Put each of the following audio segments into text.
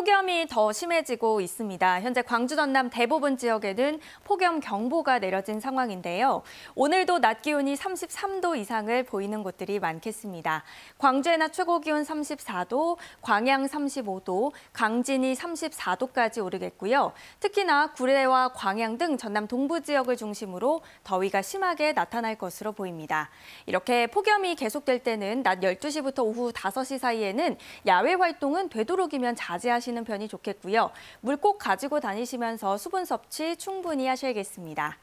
폭염이 더 심해지고 있습니다. 현재 광주 전남 대부분 지역에는 폭염 경보가 내려진 상황인데요. 오늘도 낮 기온이 33도 이상을 보이는 곳들이 많겠습니다. 광주의 낮 최고 기온 34도, 광양 35도, 강진이 34도까지 오르겠고요. 특히나 구례와 광양 등 전남 동부 지역을 중심으로 더위가 심하게 나타날 것으로 보입니다. 이렇게 폭염이 계속될 때는 낮 12시부터 오후 5시 사이에는 야외 활동은 되도록이면 자제하시 다시는 편이 좋겠고요. 물 꼭 가지고 다니시면서 수분 섭취 충분히 하셔야겠습니다.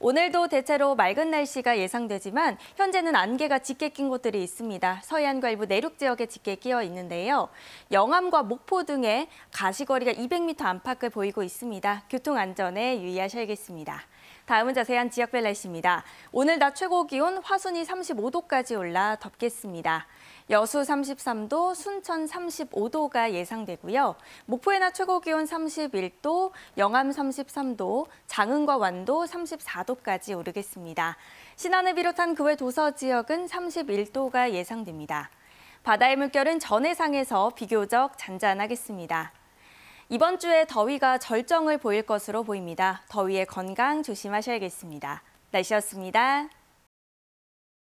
오늘도 대체로 맑은 날씨가 예상되지만 현재는 안개가 짙게 낀 곳들이 있습니다. 서해안과 일부 내륙 지역에 짙게 끼어 있는데요. 영암과 목포 등에 가시거리가 200m 안팎을 보이고 있습니다. 교통 안전에 유의하셔야겠습니다. 다음은 자세한 지역별 날씨입니다. 오늘 낮 최고 기온 화순이 35도까지 올라 덥겠습니다. 여수 33도, 순천 35도가 예상되고요. 목포의 낮 최고 기온 31도, 영암 33도, 장흥과 완도 24도까지 오르겠습니다. 신안을 비롯한 그 외 도서 지역은 31도가 예상됩니다. 바다의 물결은 전해상에서 비교적 잔잔하겠습니다. 이번 주에 더위가 절정을 보일 것으로 보입니다. 더위에 건강 조심하셔야겠습니다. 날씨였습니다.